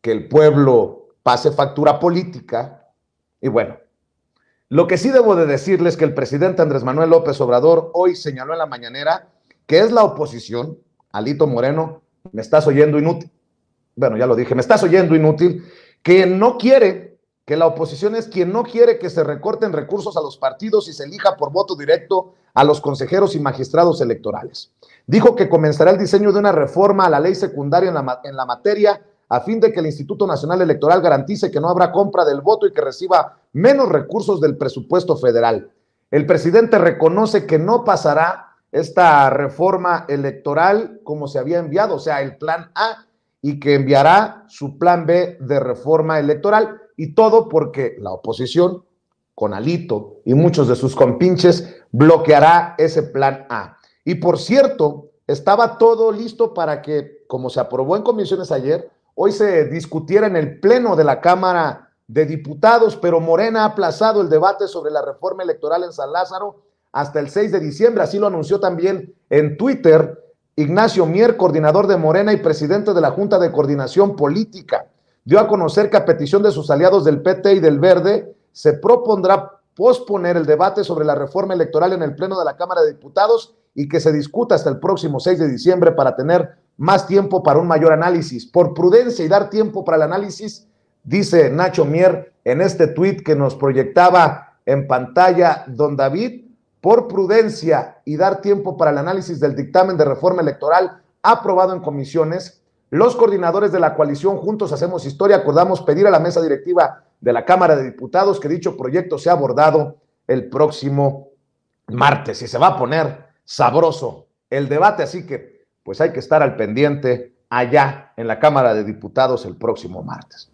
que el pueblo pase factura política. Y bueno, lo que sí debo de decirles que el presidente Andrés Manuel López Obrador hoy señaló en la mañanera que es la oposición, Alito Moreno, me estás oyendo inútil. Bueno, ya lo dije, me estás oyendo inútil, que no quiere, que la oposición es quien no quiere que se recorten recursos a los partidos y se elija por voto directo a los consejeros y magistrados electorales. Dijo que comenzará el diseño de una reforma a la ley secundaria en la, en la materia a fin de que el Instituto Nacional Electoral garantice que no habrá compra del voto y que reciba menos recursos del presupuesto federal. El presidente reconoce que no pasará esta reforma electoral como se había enviado, o sea, el plan A, y que enviará su plan B de reforma electoral, y todo porque la oposición, con Alito y muchos de sus compinches, bloqueará ese plan A. Y por cierto, estaba todo listo para que, como se aprobó en comisiones ayer, hoy se discutiera en el Pleno de la Cámara de Diputados, pero Morena ha aplazado el debate sobre la reforma electoral en San Lázaro hasta el 6 de diciembre. Así lo anunció también en Twitter Ignacio Mier, coordinador de Morena y presidente de la Junta de Coordinación Política. Dio a conocer que a petición de sus aliados del PT y del Verde se propondrá posponer el debate sobre la reforma electoral en el Pleno de la Cámara de Diputados y que se discuta hasta el próximo 6 de diciembre para tener más tiempo para un mayor análisis. Por prudencia y dar tiempo para el análisis, dice Nacho Mier en este tuit que nos proyectaba en pantalla don David, por prudencia y dar tiempo para el análisis del dictamen de reforma electoral aprobado en comisiones, los coordinadores de la coalición Juntos Hacemos Historia acordamos pedir a la mesa directiva de la Cámara de Diputados que dicho proyecto sea abordado el próximo martes y se va a poner sabroso el debate, así que pues hay que estar al pendiente allá en la Cámara de Diputados el próximo martes.